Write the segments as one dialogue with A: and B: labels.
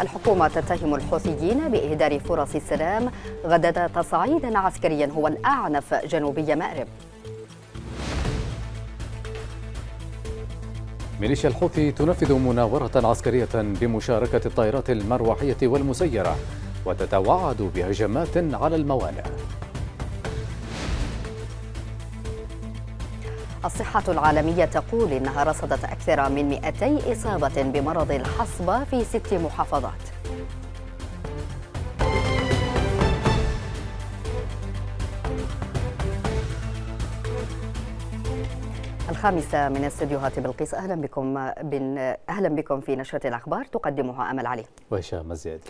A: الحكومة تتهم الحوثيين بإهدار فرص السلام غدد تصعيدا عسكريا هو الأعنف جنوبي مأرب
B: ميليشيا الحوثي تنفذ مناورة عسكرية بمشاركة الطائرات المروحية والمسيرة وتتوعد بهجمات على الموانئ
A: الصحة العالمية تقول إنها رصدت أكثر من 200 إصابة بمرض الحصبة في ست محافظات الخامسة من استديوهات بلقيس أهلا بكم, أهلا بكم في نشرة الأخبار تقدمها أمل علي
B: وهشام زياد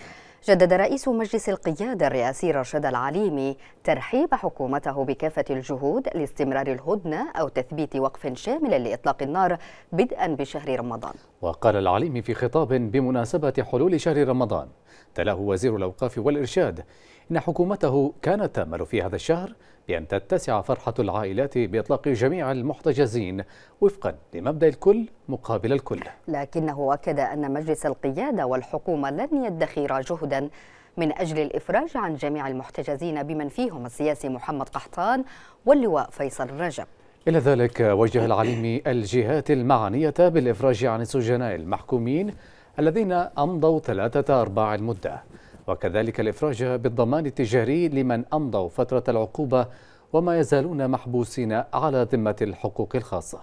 A: جدد رئيس مجلس القيادة الرئاسي رشاد العليمي ترحيب حكومته بكافة الجهود لاستمرار الهدنة أو تثبيت وقف شامل لإطلاق النار بدءا بشهر رمضان
B: وقال العليمي في خطاب بمناسبة حلول شهر رمضان تلاه وزير الأوقاف والإرشاد إن حكومته كانت تأمل في هذا الشهر بأن تتسع فرحة العائلات بإطلاق جميع المحتجزين وفقا لمبدأ الكل مقابل الكل
A: لكنه أكد أن مجلس القيادة والحكومة لن يدخر جهدا من أجل الإفراج عن جميع المحتجزين بمن فيهم السياسي محمد قحطان واللواء فيصل رجب
B: إلى ذلك وجه العليم الجهات المعنية بالإفراج عن السجناء المحكومين الذين أمضوا ثلاثة أرباع المدة وكذلك الإفراج بالضمان التجاري لمن أمضوا فترة العقوبة وما يزالون محبوسين على ذمة الحقوق الخاصة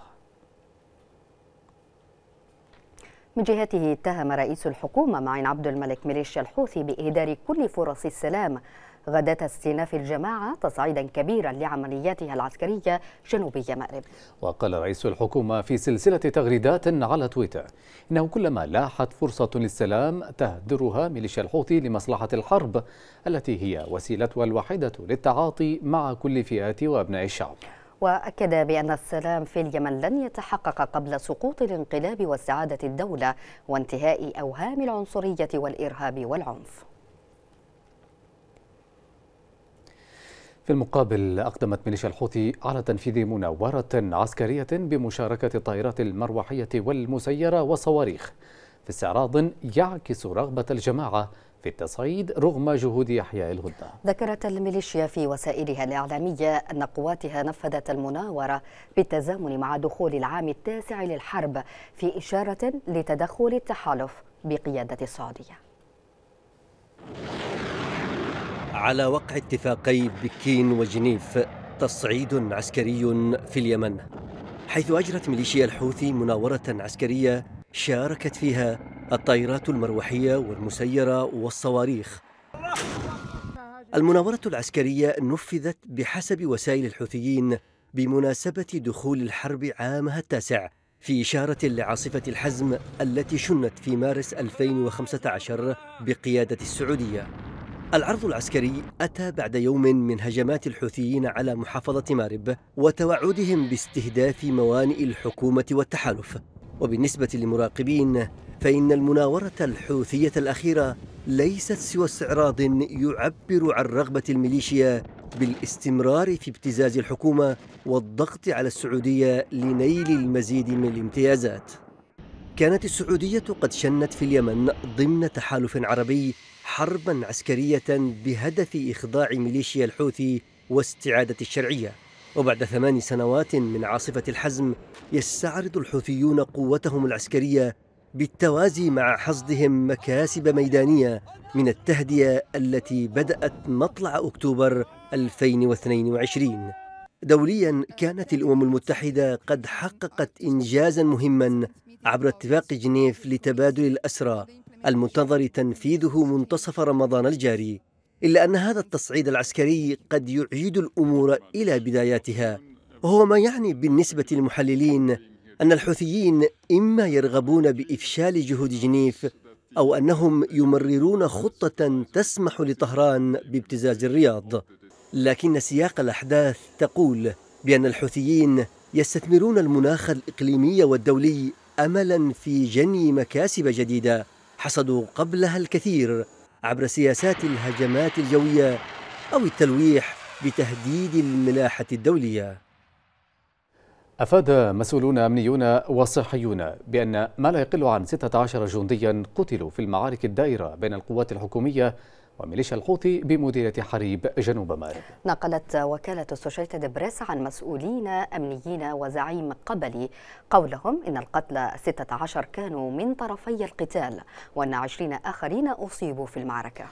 A: من جهته اتهم رئيس الحكومة معين عبد الملك ميليشيا الحوثي بإهدار كل فرص السلام غدا استئناف الجماعة تصعيدا كبيرا لعملياتها العسكرية جنوب
B: مأرب وقال رئيس الحكومة في سلسلة تغريدات على تويتر إنه كلما لاحت فرصة للسلام تهدرها ميليشيا الحوثي لمصلحة الحرب التي هي وسيلتها الوحيدة للتعاطي مع كل فئات وأبناء الشعب
A: وأكد بأن السلام في اليمن لن يتحقق قبل سقوط الانقلاب واستعادة الدولة وانتهاء أوهام العنصرية والإرهاب والعنف
B: في المقابل أقدمت ميليشيا الحوثي على تنفيذ مناورة عسكرية بمشاركة الطائرات المروحية والمسيرة وصواريخ في استعراض يعكس رغبة الجماعة في التصعيد رغم جهود إحياء الهدنة
A: ذكرت الميليشيا في وسائلها الإعلامية أن قواتها نفذت المناورة بالتزامن مع دخول العام التاسع للحرب في إشارة لتدخل التحالف بقيادة السعودية
C: على وقع اتفاقي بكين وجنيف تصعيد عسكري في اليمن حيث أجرت ميليشيا الحوثي مناورة عسكرية شاركت فيها الطائرات المروحية والمسيرة والصواريخ المناورة العسكرية نفذت بحسب وسائل الحوثيين بمناسبة دخول الحرب عامها التاسع في إشارة لعاصفة الحزم التي شنت في مارس 2015 بقيادة السعودية العرض العسكري أتى بعد يوم من هجمات الحوثيين على محافظة مارب وتوعدهم باستهداف موانئ الحكومة والتحالف وبالنسبة للمراقبين فإن المناورة الحوثية الأخيرة ليست سوى استعراض يعبر عن رغبة الميليشيا بالاستمرار في ابتزاز الحكومة والضغط على السعودية لنيل المزيد من الامتيازات كانت السعودية قد شنت في اليمن ضمن تحالف عربي حربا عسكرية بهدف إخضاع ميليشيا الحوثي واستعادة الشرعية وبعد ثمان سنوات من عاصفة الحزم يستعرض الحوثيون قوتهم العسكرية بالتوازي مع حصدهم مكاسب ميدانية من التهدئة التي بدأت مطلع أكتوبر 2022 دوليا كانت الأمم المتحدة قد حققت إنجازا مهما عبر اتفاق جنيف لتبادل الأسرى المنتظر تنفيذه منتصف رمضان الجاري إلا أن هذا التصعيد العسكري قد يعيد الأمور إلى بداياتها وهو ما يعني بالنسبة للمحللين أن الحوثيين إما يرغبون بإفشال جهود جنيف أو أنهم يمررون خطة تسمح لطهران بابتزاز الرياض لكن سياق الأحداث تقول بأن الحوثيين يستثمرون المناخ الإقليمي والدولي أملا في جني مكاسب جديدة حصدوا قبلها الكثير عبر سياسات الهجمات الجوية أو التلويح بتهديد الملاحة الدولية
B: أفاد مسؤولون أمنيون وصحيون بأن ما لا يقل عن 16 جنديا قتلوا في المعارك الدائرة بين القوات الحكومية وميليشيا الحوثي بمديرية حريب جنوب مأرب
A: نقلت وكالة سوشيتد بريس عن مسؤولين أمنيين وزعيم قبلي قولهم إن القتلى 16 كانوا من طرفي القتال وأن 20 آخرين أصيبوا في المعركة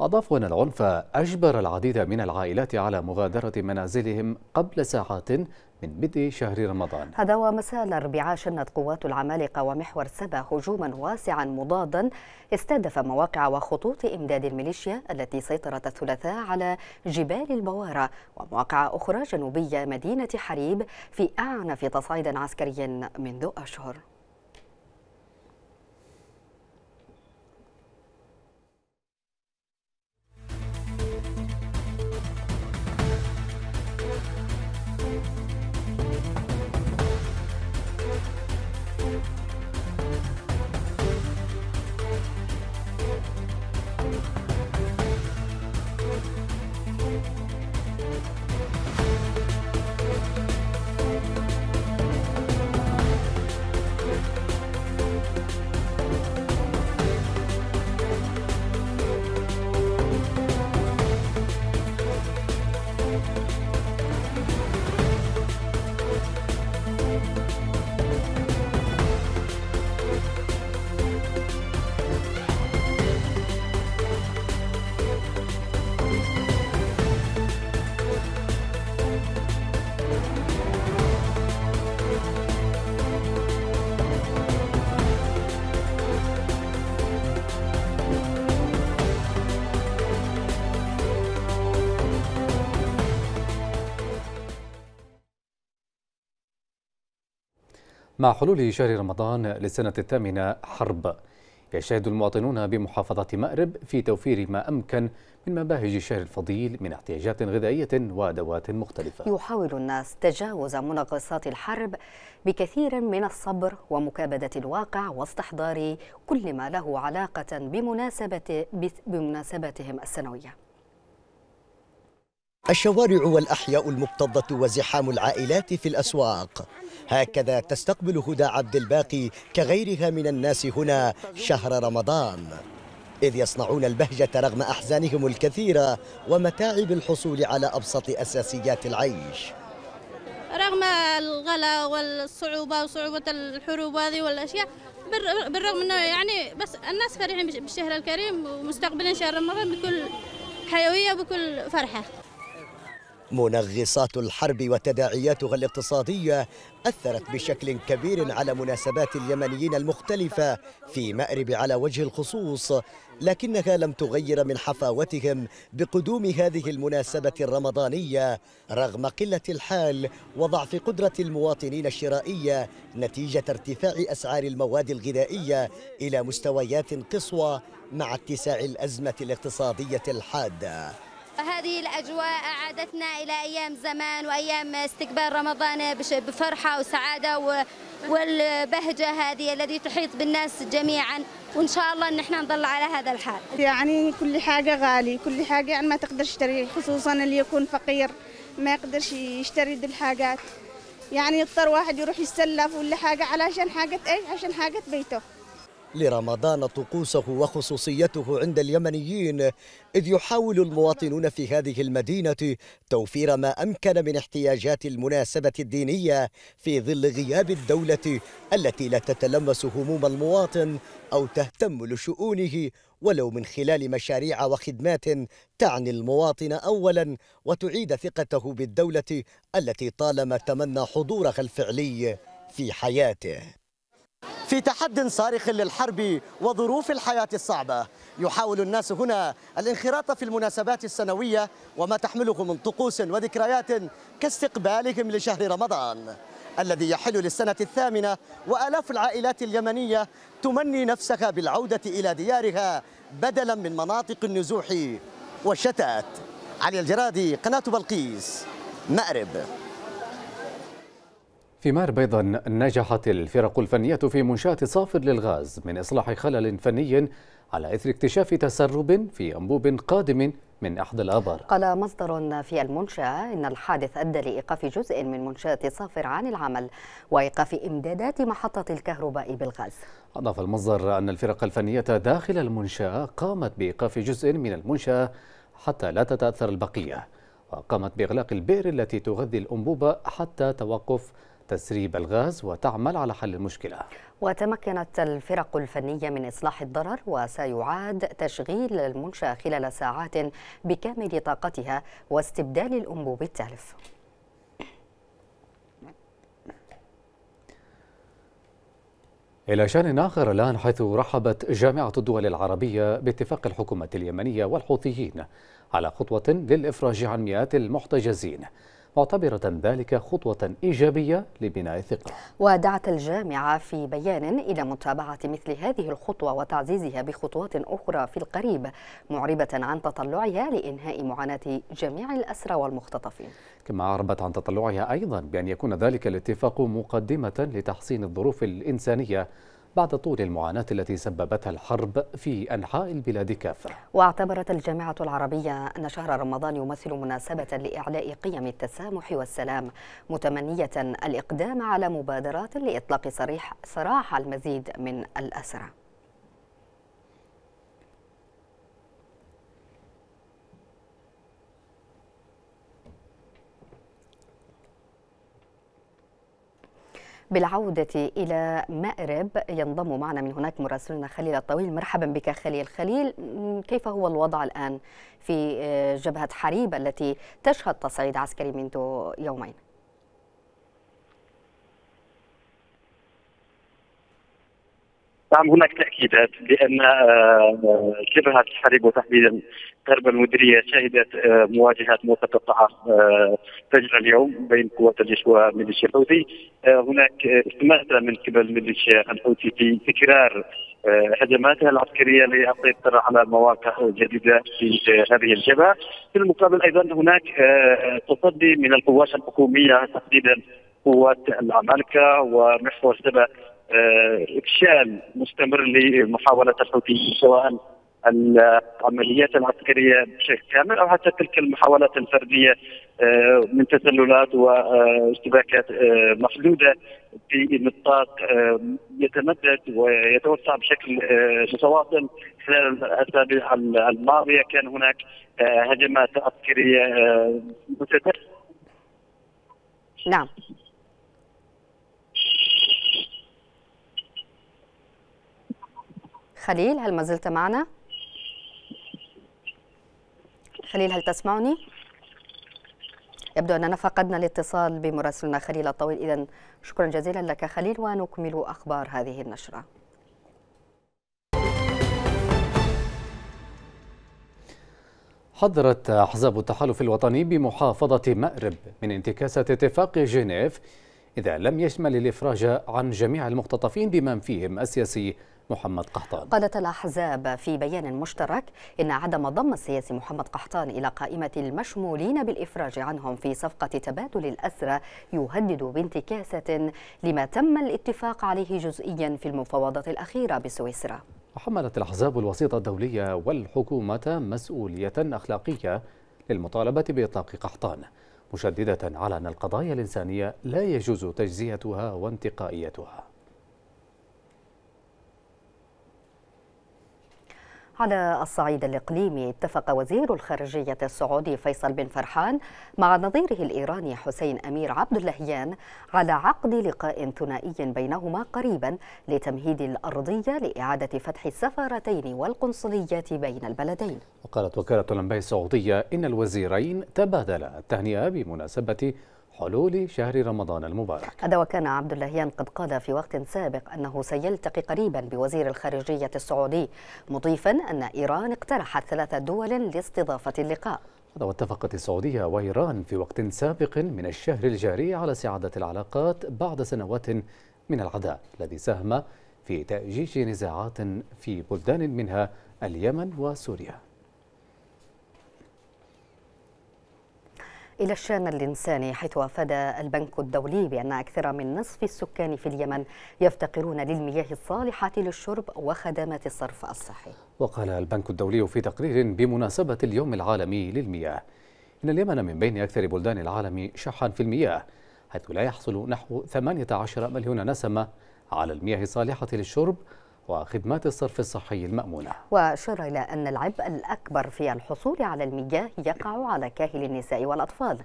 B: أضاف أن العنف أجبر العديد من العائلات على مغادرة منازلهم قبل ساعات من بدء شهر رمضان
A: هذا ومساء الأربعاء شنت قوات العمالقة ومحور سبا هجوما واسعا مضادا استهدف مواقع وخطوط إمداد الميليشيا التي سيطرت الثلاثاء على جبال البوارة ومواقع أخرى جنوبية مدينة حريب في أعنف تصعيد عسكري منذ أشهر
B: مع حلول شهر رمضان للسنة الثامنة حرب يجتهد المواطنون بمحافظة مأرب في توفير ما أمكن من مباهج الشهر الفضيل من احتياجات غذائية وأدوات مختلفة
A: يحاول الناس تجاوز منغصات الحرب بكثير من الصبر ومكابدة الواقع واستحضار كل ما له علاقة بمناسبة بمناسباتهم السنوية
D: الشوارع والأحياء المكتظة وزحام العائلات في الأسواق هكذا تستقبل هدى عبد الباقي كغيرها من الناس هنا شهر رمضان إذ يصنعون البهجة رغم أحزانهم الكثيرة ومتاعب الحصول على أبسط أساسيات العيش
E: رغم الغلا والصعوبة وصعوبة الحروب هذه والأشياء بالرغم أنه يعني بس الناس فرحين بالشهر الكريم ومستقبلين شهر رمضان بكل حيوية وبكل فرحة
D: منغصات الحرب وتداعياتها الاقتصادية أثرت بشكل كبير على مناسبات اليمنيين المختلفة في مأرب على وجه الخصوص لكنها لم تغير من حفاوتهم بقدوم هذه المناسبة الرمضانية رغم قلة الحال وضعف قدرة المواطنين الشرائية نتيجة ارتفاع أسعار المواد الغذائية إلى مستويات قصوى مع اتساع الأزمة الاقتصادية الحادة
A: هذه الأجواء أعادتنا إلى أيام زمان وأيام استقبال رمضان بفرحة وسعادة والبهجة هذه التي تحيط بالناس جميعا وإن شاء الله أن احنا نظل على هذا الحال
E: يعني كل حاجة غالي كل حاجة يعني ما تقدرش تشتري خصوصا اللي يكون فقير ما يقدرش يشتري دي الحاجات يعني يضطر واحد يروح يتسلف ولا حاجة علشان حاجة أي عشان حاجة بيته
D: لرمضان طقوسه وخصوصيته عند اليمنيين إذ يحاول المواطنون في هذه المدينة توفير ما أمكن من احتياجات المناسبة الدينية في ظل غياب الدولة التي لا تتلمس هموم المواطن أو تهتم لشؤونه ولو من خلال مشاريع وخدمات تعني المواطن أولا وتعيد ثقته بالدولة التي طالما تمنى حضورها الفعلي في حياته في تحد صارخ للحرب وظروف الحياة الصعبة يحاول الناس هنا الانخراط في المناسبات السنوية وما تحمله من طقوس وذكريات كاستقبالهم لشهر رمضان الذي يحل للسنة الثامنة وألاف العائلات اليمنية تمني نفسها بالعودة إلى ديارها بدلا من مناطق النزوح والشتات علي الجرادي قناة بلقيس مأرب
B: في مار بيضا نجحت الفرق الفنية في منشأة صافر للغاز من إصلاح خلل فني على إثر اكتشاف تسرب في أنبوب قادم من إحدى الآبار
A: قال مصدر في المنشأة إن الحادث أدى لإيقاف جزء من منشأة صافر عن العمل وإيقاف إمدادات محطة الكهرباء بالغاز
B: أضاف المصدر أن الفرق الفنية داخل المنشأة قامت بإيقاف جزء من المنشأة حتى لا تتأثر البقية وقامت بإغلاق البئر التي تغذي الأنبوبة حتى توقف تسريب الغاز وتعمل على حل المشكلة
A: وتمكنت الفرق الفنية من إصلاح الضرر وسيعاد تشغيل المنشأة خلال ساعات بكامل طاقتها واستبدال الأنبوب التالف
B: إلى شان آخر الآن حيث رحبت جامعة الدول العربية باتفاق الحكومة اليمنية والحوثيين على خطوة للإفراج عن مئات المحتجزين معتبرة ذلك خطوة إيجابية لبناء الثقة
A: ودعت الجامعة في بيان إلى متابعة مثل هذه الخطوة وتعزيزها بخطوات أخرى في القريب معربة عن تطلعها لإنهاء معاناة جميع الأسرى والمختطفين
B: كما عربت عن تطلعها أيضا بأن يكون ذلك الاتفاق مقدمة لتحسين الظروف الإنسانية بعد طول المعاناة التي سببتها الحرب في أنحاء البلاد كافة
A: واعتبرت الجامعة العربية أن شهر رمضان يمثل مناسبة لإعلاء قيم التسامح والسلام متمنية الإقدام على مبادرات لإطلاق صريح سراح المزيد من الأسرى بالعودة إلى مأرب ينضم معنا من هناك مراسلنا خليل الطويل مرحبا بك خليل خليل كيف هو الوضع الآن في آه، جبهة حريب التي تشهد تصعيد عسكري منذ يومين؟
C: نعم هناك تاكيدات بان جبهه آه، الحرب وتحديدا غرب المديريه شهدت آه، مواجهات متقطعه فجر آه، اليوم بين قوات الجيش وميليشيا الحوثي هناك استماته من قبل ميليشيا الحوثي في تكرار هجماتها العسكريه للسيطره على مواقع جديده في هذه الجبهه، في المقابل ايضا هناك تصدي من القوات الحكوميه تحديدا قوات العمالقه ومحور سبأ افشال مستمر لمحاوله الحوثيين سواء العمليات العسكريه بشكل كامل او حتى تلك المحاولات الفرديه آه، من تسللات واشتباكات آه، محدوده في نطاق آه، يتمدد ويتوسع بشكل متواصل خلال الاسابيع الماضيه كان هناك هجمات عسكريه متتاليه
A: نعم خليل هل ما زلت معنا؟ خليل هل تسمعني؟ يبدو أننا فقدنا الاتصال بمراسلنا خليل الطويل إذا شكرا جزيلا لك خليل ونكمل أخبار هذه النشرة
B: حضرت أحزاب التحالف الوطني بمحافظة مأرب من انتكاسة اتفاق جنيف إذا لم يشمل الإفراج عن جميع المختطفين بمن فيهم السياسي محمد قحطان قالت
A: الأحزاب في بيان مشترك إن عدم ضم السياسي محمد قحطان إلى قائمة المشمولين بالإفراج عنهم في صفقة تبادل الأسرى يهدد بانتكاسة لما تم الاتفاق عليه جزئيا في المفاوضات الأخيرة بسويسرا
B: وحملت الأحزاب الوسيطة الدولية والحكومة مسؤولية أخلاقية للمطالبة بإطلاق قحطان مشددة على أن القضايا الإنسانية لا يجوز تجزيتها وانتقائيتها
A: على الصعيد الإقليمي اتفق وزير الخارجية السعودي فيصل بن فرحان مع نظيره الإيراني حسين أمير عبد اللهيان على عقد لقاء ثنائي بينهما قريبا لتمهيد الأرضية لإعادة فتح السفارتين والقنصليات بين البلدين
B: وقالت وكالة الأنباء السعودية إن الوزيرين تبادلا التهنئة بمناسبة حلول شهر رمضان المبارك هذا
A: وكان عبد اللهيان قد قال في وقت سابق أنه سيلتقي قريبا بوزير الخارجية السعودي مضيفا أن إيران اقترحت ثلاث دول لاستضافة اللقاء
B: واتفقت السعودية وإيران في وقت سابق من الشهر الجاري على سعادة العلاقات بعد سنوات من العداء الذي ساهم في تأجيج نزاعات في بلدان منها اليمن وسوريا
A: إلى الشان الإنساني حيث أفاد البنك الدولي بأن أكثر من نصف السكان في اليمن يفتقرون للمياه الصالحة للشرب وخدمات الصرف الصحي
B: وقال البنك الدولي في تقرير بمناسبة اليوم العالمي للمياه إن اليمن من بين أكثر بلدان العالم شحا في المياه حيث لا يحصل نحو 18 مليون نسمة على المياه الصالحة للشرب وخدمات الصرف الصحي المأمونة
A: وأشار إلى أن العبء الأكبر في الحصول على المياه يقع على كاهل النساء والأطفال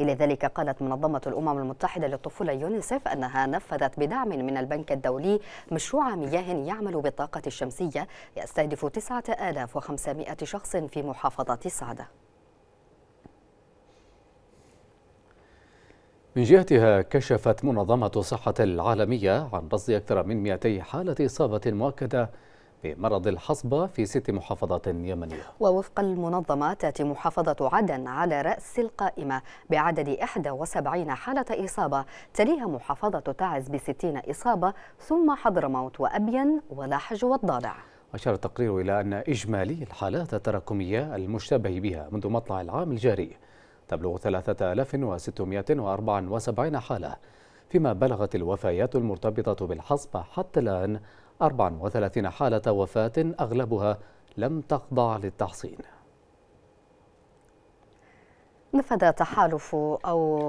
A: إلى ذلك قالت منظمة الأمم المتحدة للطفولة يونيسف أنها نفذت بدعم من البنك الدولي مشروع مياه يعمل بالطاقة الشمسية يستهدف 9500 شخص في محافظة صعدة
B: من جهتها كشفت منظمة الصحة العالمية عن رصد أكثر من 200 حالة إصابة مؤكدة بمرض الحصبة في ست محافظات يمنية
A: ووفق المنظمة تأتي محافظة عدن على رأس القائمة بعدد 71 حالة إصابة تليها محافظة تعز ب 60 إصابة ثم حضرموت وأبين ولحج والضالع
B: أشار التقرير إلى أن إجمالي الحالات التراكمية المشتبه بها منذ مطلع العام الجاري تبلغ 3674 حالة فيما بلغت الوفيات المرتبطة بالحصب حتى الآن 34 حالة وفاة أغلبها لم تخضع للتحصين
A: نفذ تحالف أو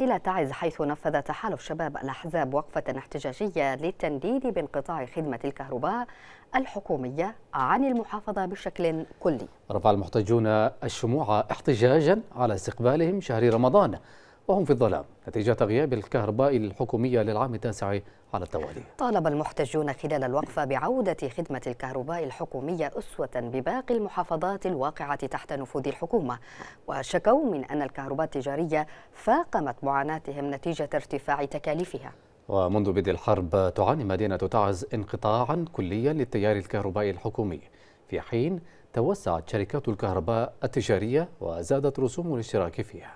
A: إلى تعز حيث نفذ تحالف شباب الأحزاب وقفة احتجاجية للتنديد بانقطاع خدمة الكهرباء الحكومية عن المحافظة بشكل كلي
B: رفع المحتجون الشموع احتجاجا على استقبالهم شهر رمضان وهم في الظلام نتيجة غياب الكهرباء الحكومية للعام التاسع على التوالي
A: طالب المحتجون خلال الوقفة بعودة خدمة الكهرباء الحكومية أسوة بباقي المحافظات الواقعة تحت نفوذ الحكومة وشكوا من أن الكهرباء التجارية فاقمت معاناتهم نتيجة ارتفاع تكاليفها
B: ومنذ بدء الحرب تعاني مدينة تعز انقطاعا كليا للتيار الكهربائي الحكومي في حين توسعت شركات الكهرباء التجارية وزادت رسوم الاشتراك فيها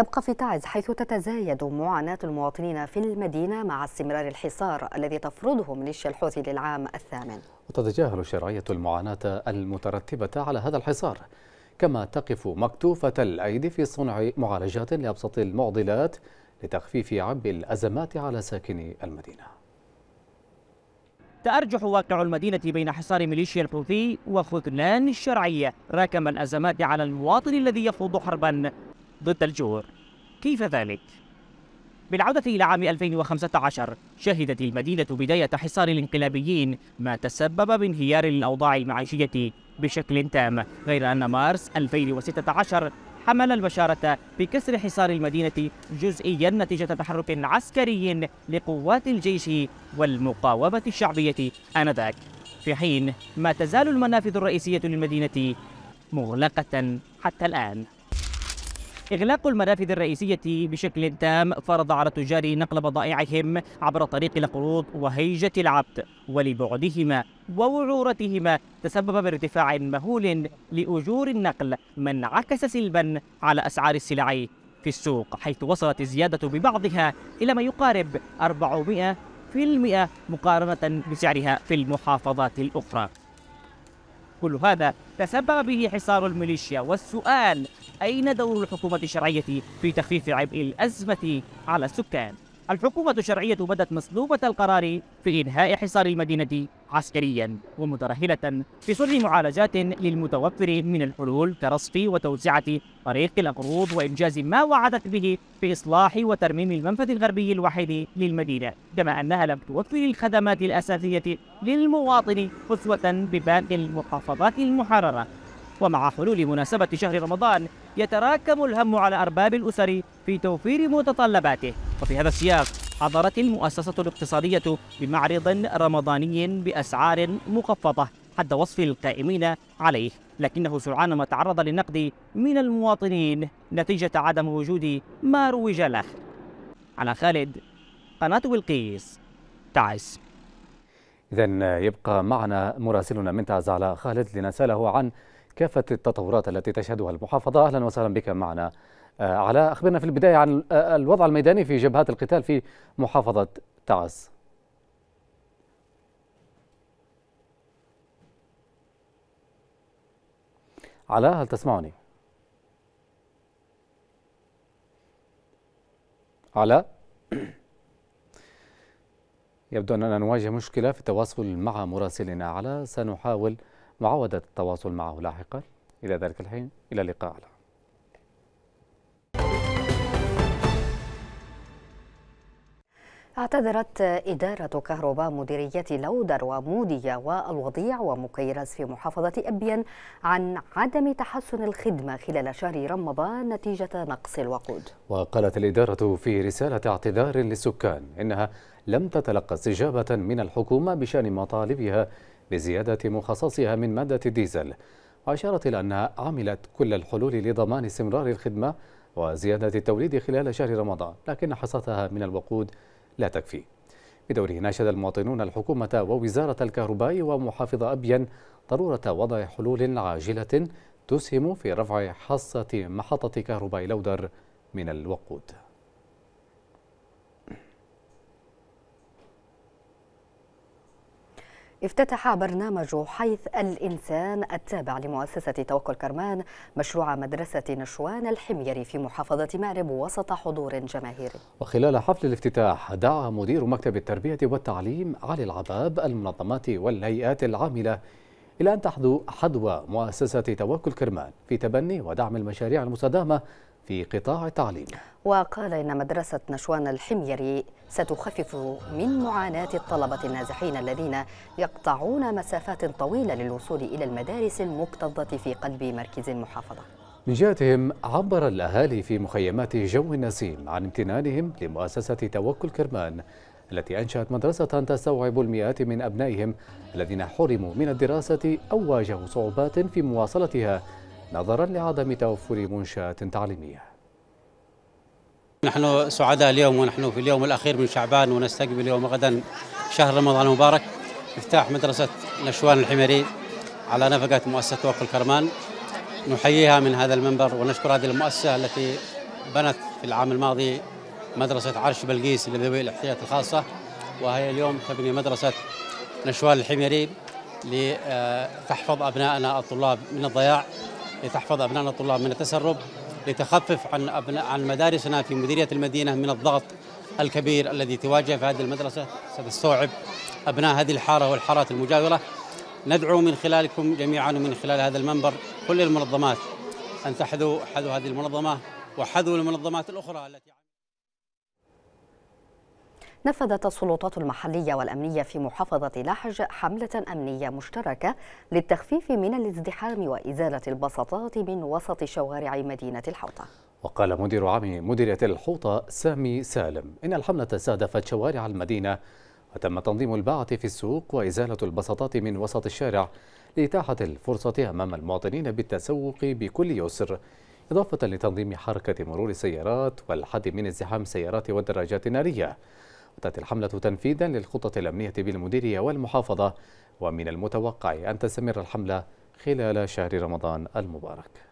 A: نبقى في تعز حيث تتزايد معاناة المواطنين في المدينة مع استمرار الحصار الذي تفرضه ميليشيا الحوثي للعام الثامن
B: وتتجاهل الشرعية المعاناة المترتبة على هذا الحصار كما تقف مكتوفة الأيدي في صنع معالجات لأبسط المعضلات لتخفيف عبء الأزمات على ساكني المدينة
E: تأرجح واقع المدينة بين حصار ميليشيا الحوثي وخذلان الشرعية راكما الأزمات على المواطن الذي يخوض حربا ضد الجور كيف ذلك؟ بالعودة إلى عام 2015 شهدت المدينة بداية حصار الانقلابيين ما تسبب بانهيار الأوضاع المعيشية بشكل تام غير أن مارس 2016 حمل البشارة بكسر حصار المدينة جزئيا نتيجة تحرك عسكري لقوات الجيش والمقاومة الشعبية آنذاك في حين ما تزال المنافذ الرئيسية للمدينة مغلقة حتى الآن إغلاق المنافذ الرئيسية بشكل تام فرض على التجار نقل بضائعهم عبر طريق القروض وهيجة العبد ولبعدهما ووعورتهما تسبب بارتفاع مهول لأجور النقل ما انعكس سلبا على أسعار السلع في السوق حيث وصلت الزيادة ببعضها إلى ما يقارب 400 في المئة مقارنة بسعرها في المحافظات الأخرى كل هذا تسبب به حصار الميليشيا والسؤال أين دور الحكومة الشرعية في تخفيف عبء الأزمة على السكان؟ الحكومة الشرعية بدت مسلوبة القرار في إنهاء حصار المدينة عسكريا ومترهلة في صلب معالجات للمتوفر من الحلول كرصف وتوزيعة طريق الأقروض وإنجاز ما وعدت به في إصلاح وترميم المنفذ الغربي الوحيد للمدينة كما أنها لم توفر الخدمات الأساسية للمواطن أسوة بباقي المحافظات المحررة ومع حلول مناسبة شهر رمضان يتراكم الهم على أرباب الأسر في توفير متطلباته وفي هذا السياق حضرت المؤسسة الاقتصادية بمعرض رمضاني بأسعار مخفضة حد وصف القائمين عليه لكنه سرعان ما تعرض للنقد من المواطنين نتيجة عدم وجود ما روج له على خالد قناة بلقيس تعز
B: إذا يبقى معنا مراسلنا من تعز على خالد لنسأله عن كافة التطورات التي تشهدها المحافظة أهلا وسهلا بك معنا آه، علاء أخبرنا في البداية عن آه، الوضع الميداني في جبهات القتال في محافظة تعز علاء هل تسمعني؟ علاء يبدو أننا نواجه مشكلة في التواصل مع مراسلنا علاء سنحاول معاودة التواصل معه لاحقا إلى ذلك الحين إلى اللقاء على
A: اعتذرت إدارة كهرباء مديرية لودر ومودية والوضيع ومكيرز في محافظة أبين عن عدم تحسن الخدمة خلال شهر رمضان نتيجة نقص الوقود
B: وقالت الإدارة في رسالة اعتذار للسكان إنها لم تتلقى استجابة من الحكومة بشأن مطالبها لزيادة مخصصها من مادة الديزل وأشارت إلى أنها عملت كل الحلول لضمان استمرار الخدمة وزيادة التوليد خلال شهر رمضان لكن حصتها من الوقود لا تكفي بدوره ناشد المواطنون الحكومة ووزارة الكهرباء ومحافظ أبين ضرورة وضع حلول عاجلة تسهم في رفع حصة محطة كهرباء لودر من الوقود
A: افتتح برنامج حيث الإنسان التابع لمؤسسة توكل كرمان مشروع مدرسة نشوان الحميري في محافظة مأرب وسط حضور جماهيري
B: وخلال حفل الافتتاح دعا مدير مكتب التربية والتعليم علي العباب المنظمات والهيئات العاملة إلى أن تحذو حذو مؤسسة توكل كرمان في تبني ودعم المشاريع المستدامة في قطاع التعليم
A: وقال إن مدرسة نشوان الحميري ستخفف من معاناة الطلبة النازحين الذين يقطعون مسافات طويلة للوصول إلى المدارس المكتظة في قلب مركز المحافظة
B: من جهتهم عبر الأهالي في مخيمات جو النسيم عن امتنانهم لمؤسسة توكل كرمان التي أنشأت مدرسة تستوعب المئات من أبنائهم الذين حرموا من الدراسة أو واجهوا صعوبات في مواصلتها نظرا لعدم توفر منشات تعليمية نحن سعداء اليوم ونحن في اليوم الأخير من شعبان ونستقبل يوم غدا شهر رمضان المبارك افتتاح مدرسة نشوان الحميري على نفقة مؤسسة وقف الكرمان نحييها من هذا المنبر ونشكر هذه المؤسسة التي بنت في العام الماضي مدرسة عرش بلقيس لذوي الاحتياجات الخاصة وهي اليوم تبني مدرسة نشوان الحميري لتحفظ أبنائنا الطلاب من الضياع لتحفظ أبنائنا الطلاب من التسرب لتخفف عن أبناء عن مدارسنا في مديرية المدينة من الضغط الكبير الذي تواجه في هذه المدرسة ستستوعب أبناء هذه الحارة والحارات المجاورة ندعو من خلالكم جميعا ومن خلال هذا المنبر كل المنظمات أن تحذوا حذو هذه المنظمة وحذو المنظمات الأخرى التي
A: نفذت السلطات المحلية والأمنية في محافظة لحج حملة أمنية مشتركة للتخفيف من الازدحام وإزالة البساطات من وسط شوارع مدينة الحوطة
B: وقال مدير عام مديرية الحوطة سامي سالم إن الحملة استهدفت شوارع المدينة وتم تنظيم الباعة في السوق وإزالة البساطات من وسط الشارع لإتاحة الفرصة أمام المواطنين بالتسوق بكل يسر إضافة لتنظيم حركة مرور السيارات والحد من ازدحام السيارات والدراجات النارية أتت الحملة تنفيذا للخطط الأمنية بالمديرية والمحافظة ومن المتوقع أن تستمر الحملة خلال شهر رمضان المبارك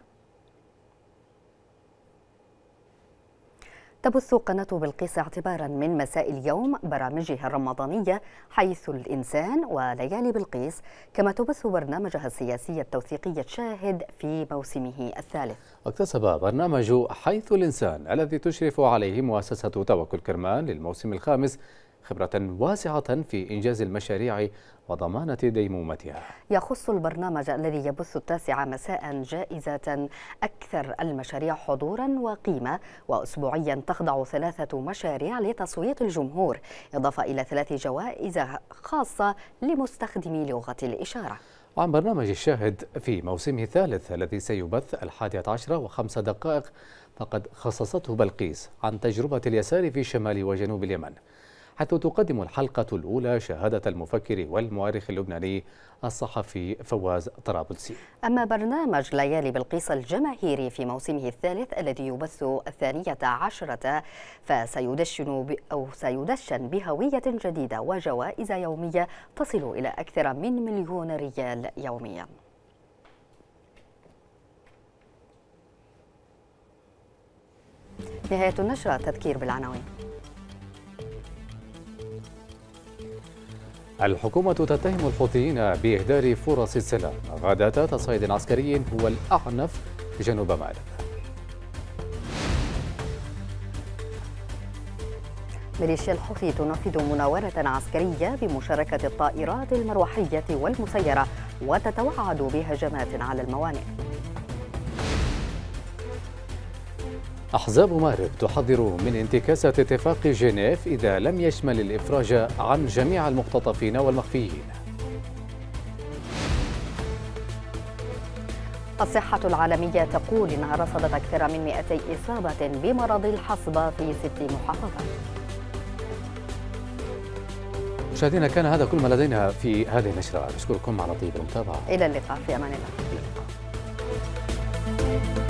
A: تبث قناة بلقيس اعتبارا من مساء اليوم برامجها الرمضانية حيث الإنسان وليالي بلقيس كما تبث برنامجها السياسي التوثيقي الشاهد في موسمه الثالث
B: اكتسب برنامج حيث الإنسان الذي تشرف عليه مؤسسة توكل كرمان للموسم الخامس خبرة واسعة في إنجاز المشاريع وضمانة ديمومتها
A: يخص البرنامج الذي يبث التاسعة مساء جائزة أكثر المشاريع حضورا وقيمة وأسبوعيا تخضع ثلاثة مشاريع لتصويت الجمهور إضافة إلى ثلاث جوائز خاصة لمستخدمي لغة الإشارة
B: عن برنامج الشاهد في موسمه الثالث الذي سيبث الحادية عشرة وخمس دقائق فقد خصصته بلقيس عن تجربة اليسار في شمال وجنوب اليمن حيث تقدم الحلقة الأولى شهادة المفكر والمؤرخ اللبناني الصحفي فواز طرابلسي
A: أما برنامج ليالي بالقيص الجماهيري في موسمه الثالث الذي يبث الثانية عشرة فسيدشن ب أو سيدشن بهوية جديدة وجوائز يومية تصل إلى أكثر من مليون ريال يومياً نهاية النشرة تذكير بالعناوين
B: الحكومة تتهم الحوثيين بإهدار فرص السلام غادة تصعيد عسكري هو الأعنف جنوب مالب
A: ميليشيا الحوثي تنفذ مناورة عسكرية بمشاركة الطائرات المروحية والمسيرة وتتوعد بهجمات على الموانئ
B: أحزاب مارب تحذر من انتكاسة اتفاق جنيف إذا لم يشمل الإفراج عن جميع المقتطفين والمخفيين
A: الصحة العالمية تقول إنها رصدت أكثر من 200 إصابة بمرض الحصبة في ست محافظات
B: مشاهدينا كان هذا كل ما لدينا في هذه النشرة أشكركم على طيب المتابعة
A: إلى اللقاء في أمان الله